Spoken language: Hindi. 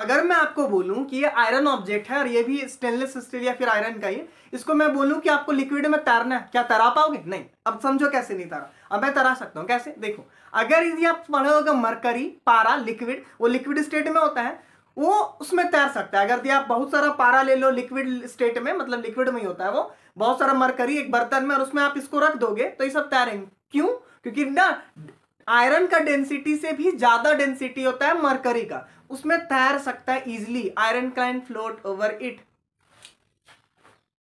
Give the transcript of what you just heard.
अगर मैं आपको बोलूं कि ये आयरन ऑब्जेक्ट है और ये भी स्टेनलेस स्टील या फिर आयरन का ही इसको मैं बोलूं कि आपको लिक्विड में तैरना है क्या तरा पाओगे नहीं अब समझो कैसे नहीं तरा अब मैं तैरा सकता हूँ कैसे देखो अगर यदि आप पढ़े होगा मरकरी पारा लिक्विड वो लिक्विड स्टेट में होता है वो उसमें तैर सकता है अगर यदि आप बहुत सारा पारा ले लो लिक्विड स्टेट में मतलब लिक्विड में ही होता है वो बहुत सारा मरकरी एक बर्तन में और उसमें आप इसको रख दोगे तो ये सब तैरेंगे क्यों क्योंकि ना आयरन का डेंसिटी से भी ज्यादा डेंसिटी होता है मरकरी का उसमें तैर सकता है इजिली आयरन क्लाइन फ्लोट ओवर इट